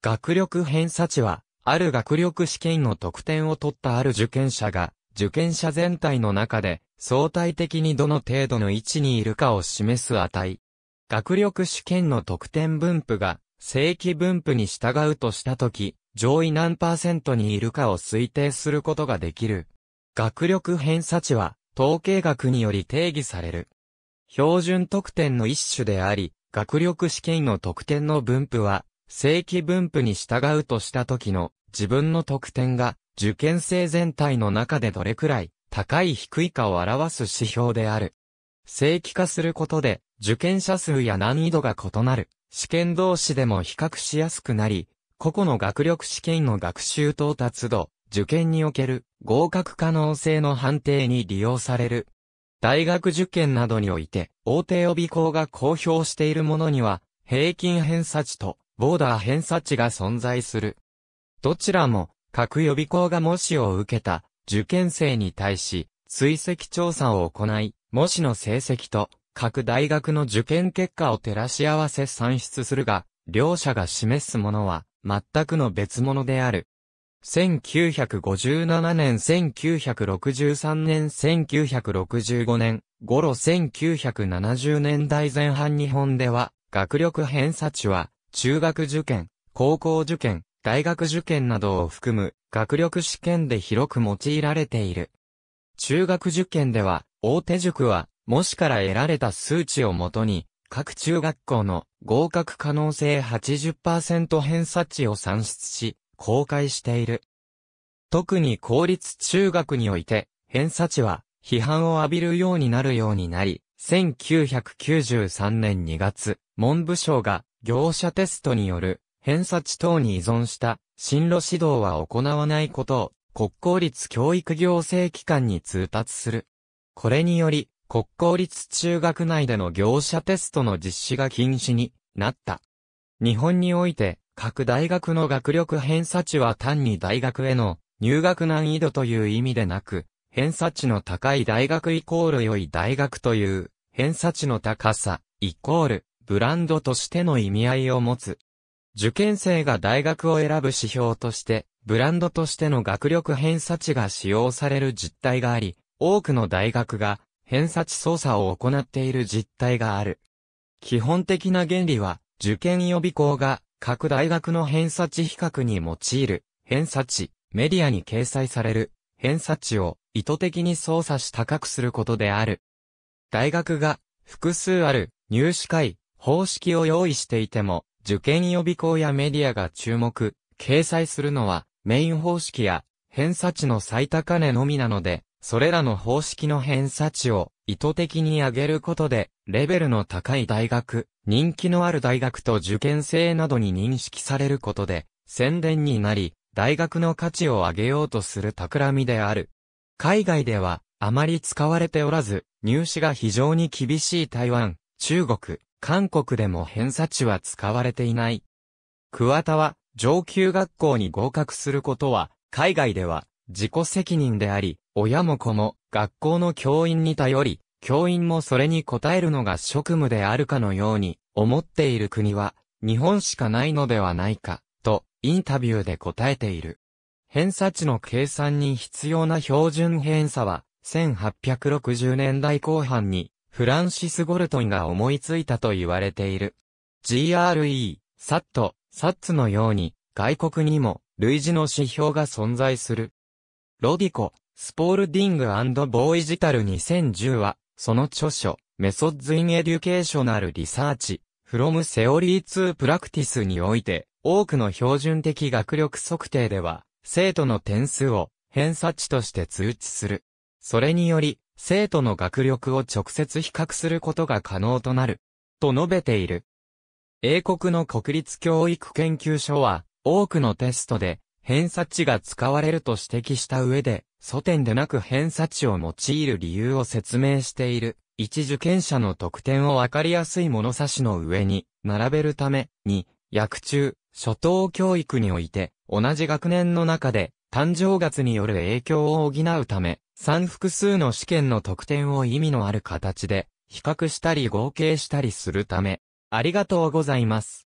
学力偏差値は、ある学力試験の得点を取ったある受験者が、受験者全体の中で、相対的にどの程度の位置にいるかを示す値。学力試験の得点分布が、正規分布に従うとしたとき、上位何パーセントにいるかを推定することができる。学力偏差値は、統計学により定義される。標準得点の一種であり、学力試験の得点の分布は、正規分布に従うとした時の自分の得点が受験生全体の中でどれくらい高い低いかを表す指標である。正規化することで受験者数や難易度が異なる試験同士でも比較しやすくなり、個々の学力試験の学習到達度、受験における合格可能性の判定に利用される。大学受験などにおいて、大手予備校が公表しているものには、平均偏差値とボーダー偏差値が存在する。どちらも、各予備校が模試を受けた受験生に対し、追跡調査を行い、模試の成績と各大学の受験結果を照らし合わせ算出するが、両者が示すものは全くの別物である。1957年、1963年、1965年、頃1970年代前半日本では、学力偏差値は中学受験、高校受験、大学受験などを含む学力試験で広く用いられている。中学受験では、大手塾は、模試から得られた数値をもとに、各中学校の合格可能性80%偏差値を算出し、公開している。特に公立中学において、偏差値は批判を浴びるようになるようになり、1993年2月、文部省が業者テストによる偏差値等に依存した進路指導は行わないことを国公立教育行政機関に通達する。これにより国公立中学内での業者テストの実施が禁止になった。日本において各大学の学力偏差値は単に大学への入学難易度という意味でなく、偏差値の高い大学イコール良い大学という、偏差値の高さ、イコール、ブランドとしての意味合いを持つ。受験生が大学を選ぶ指標として、ブランドとしての学力偏差値が使用される実態があり、多くの大学が偏差値操作を行っている実態がある。基本的な原理は、受験予備校が各大学の偏差値比較に用いる偏差値、メディアに掲載される偏差値を意図的に操作し高くすることである。大学が複数ある入試会、方式を用意していても、受験予備校やメディアが注目、掲載するのは、メイン方式や、偏差値の最高値のみなので、それらの方式の偏差値を意図的に上げることで、レベルの高い大学、人気のある大学と受験生などに認識されることで、宣伝になり、大学の価値を上げようとする企みである。海外では、あまり使われておらず、入試が非常に厳しい台湾、中国、韓国でも偏差値は使われていない。桑田は、上級学校に合格することは、海外では、自己責任であり、親も子も、学校の教員に頼り、教員もそれに応えるのが職務であるかのように、思っている国は、日本しかないのではないか、と、インタビューで答えている。偏差値の計算に必要な標準偏差は、1860年代後半にフランシス・ゴルトンが思いついたと言われている。GRE、サット、サッツのように、外国にも、類似の指標が存在する。ロディコ、スポールディングボーイジタル2010は、その著書、メソッズ・イン・エデュケーショナル・リサーチ、フロム・セオリー・ツー・プラクティスにおいて、多くの標準的学力測定では、生徒の点数を、偏差値として通知する。それにより、生徒の学力を直接比較することが可能となる、と述べている。英国の国立教育研究所は、多くのテストで、偏差値が使われると指摘した上で、素点でなく偏差値を用いる理由を説明している。一受験者の得点を分かりやすい物差しの上に、並べるために、薬中、初等教育において、同じ学年の中で、誕生月による影響を補うため、三複数の試験の得点を意味のある形で、比較したり合計したりするため、ありがとうございます。